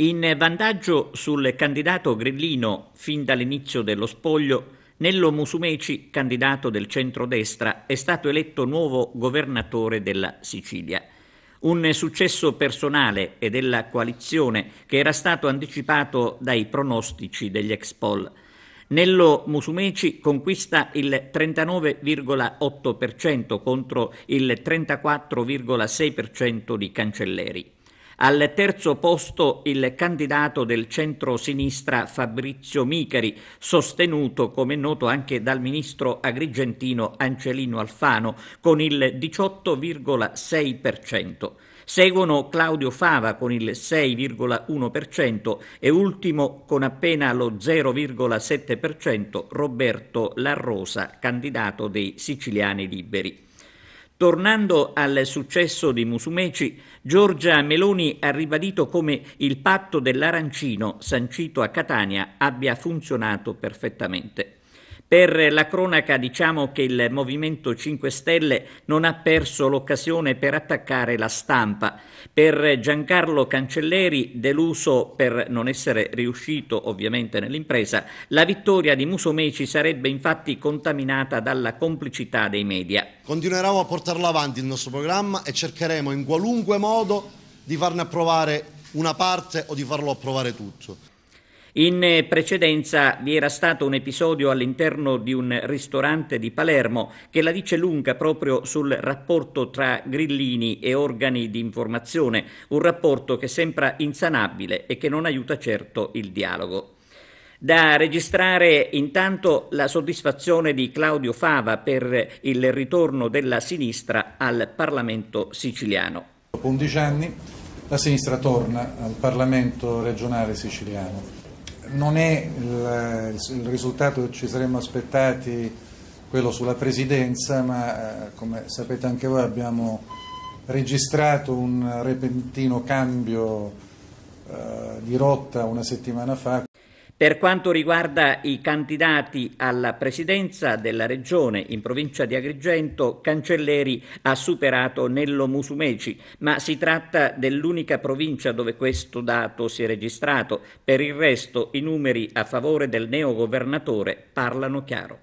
In vantaggio sul candidato grillino fin dall'inizio dello spoglio, Nello Musumeci, candidato del centrodestra, è stato eletto nuovo governatore della Sicilia. Un successo personale e della coalizione che era stato anticipato dai pronostici degli ex poll. Nello Musumeci conquista il 39,8% contro il 34,6% di Cancelleri. Al terzo posto il candidato del centro-sinistra Fabrizio Micheri, sostenuto come noto anche dal ministro agrigentino Ancelino Alfano, con il 18,6%. Seguono Claudio Fava con il 6,1% e ultimo con appena lo 0,7% Roberto Larrosa, candidato dei Siciliani Liberi. Tornando al successo di Musumeci, Giorgia Meloni ha ribadito come il patto dell'arancino sancito a Catania abbia funzionato perfettamente. Per la cronaca diciamo che il Movimento 5 Stelle non ha perso l'occasione per attaccare la stampa. Per Giancarlo Cancelleri, deluso per non essere riuscito ovviamente nell'impresa, la vittoria di Musumeci sarebbe infatti contaminata dalla complicità dei media. Continueremo a portarlo avanti il nostro programma e cercheremo in qualunque modo di farne approvare una parte o di farlo approvare tutto. In precedenza vi era stato un episodio all'interno di un ristorante di Palermo che la dice lunga proprio sul rapporto tra grillini e organi di informazione, un rapporto che sembra insanabile e che non aiuta certo il dialogo. Da registrare intanto la soddisfazione di Claudio Fava per il ritorno della sinistra al Parlamento siciliano. Dopo 11 anni la sinistra torna al Parlamento regionale siciliano non è il, il, risultato che ci saremmo aspettati quello sulla presidenza, ma eh, come sapete anche voi abbiamo registrato un repentino cambio eh, di rotta una settimana fa per quanto riguarda i candidati alla presidenza della regione in provincia di Agrigento, Cancelleri ha superato Nello Musumeci, ma si tratta dell'unica provincia dove questo dato si è registrato. Per il resto i numeri a favore del neogovernatore parlano chiaro.